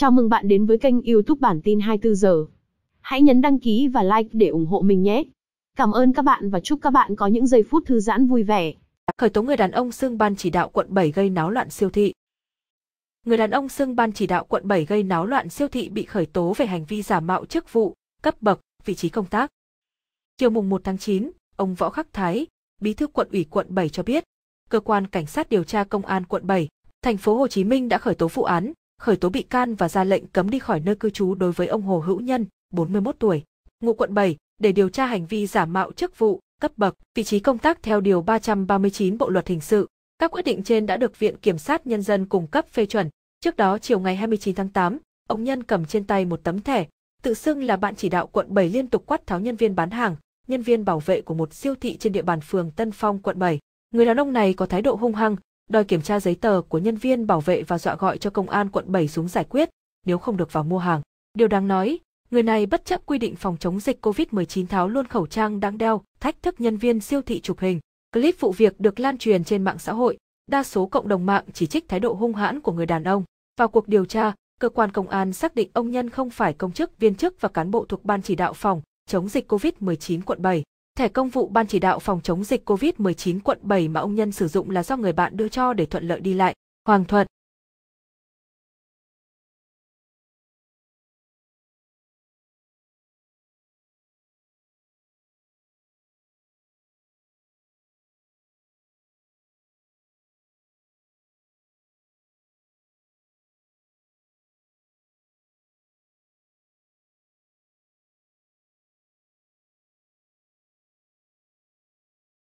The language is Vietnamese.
Chào mừng bạn đến với kênh YouTube bản tin 24 giờ. Hãy nhấn đăng ký và like để ủng hộ mình nhé. Cảm ơn các bạn và chúc các bạn có những giây phút thư giãn vui vẻ. Khởi tố người đàn ông xưng ban chỉ đạo quận 7 gây náo loạn siêu thị. Người đàn ông xưng ban chỉ đạo quận 7 gây náo loạn siêu thị bị khởi tố về hành vi giả mạo chức vụ, cấp bậc, vị trí công tác. Chiều mùng 1 tháng 9, ông Võ Khắc Thái, Bí thư quận ủy quận 7 cho biết, cơ quan cảnh sát điều tra công an quận 7, thành phố Hồ Chí Minh đã khởi tố vụ án khởi tố bị can và ra lệnh cấm đi khỏi nơi cư trú đối với ông Hồ Hữu Nhân, 41 tuổi, ngụ quận 7, để điều tra hành vi giả mạo chức vụ, cấp bậc, vị trí công tác theo điều 339 Bộ luật hình sự. Các quyết định trên đã được Viện Kiểm sát Nhân dân cung cấp phê chuẩn. Trước đó chiều ngày 29 tháng 8, ông Nhân cầm trên tay một tấm thẻ, tự xưng là bạn chỉ đạo quận 7 liên tục quát tháo nhân viên bán hàng, nhân viên bảo vệ của một siêu thị trên địa bàn phường Tân Phong quận 7. Người đàn ông này có thái độ hung hăng, đòi kiểm tra giấy tờ của nhân viên bảo vệ và dọa gọi cho công an quận 7 xuống giải quyết, nếu không được vào mua hàng. Điều đáng nói, người này bất chấp quy định phòng chống dịch COVID-19 tháo luôn khẩu trang đang đeo, thách thức nhân viên siêu thị chụp hình. Clip vụ việc được lan truyền trên mạng xã hội, đa số cộng đồng mạng chỉ trích thái độ hung hãn của người đàn ông. Vào cuộc điều tra, cơ quan công an xác định ông Nhân không phải công chức, viên chức và cán bộ thuộc ban chỉ đạo phòng chống dịch COVID-19 quận 7. Thẻ công vụ Ban chỉ đạo phòng chống dịch COVID-19 quận 7 mà ông Nhân sử dụng là do người bạn đưa cho để thuận lợi đi lại. Hoàng Thuận,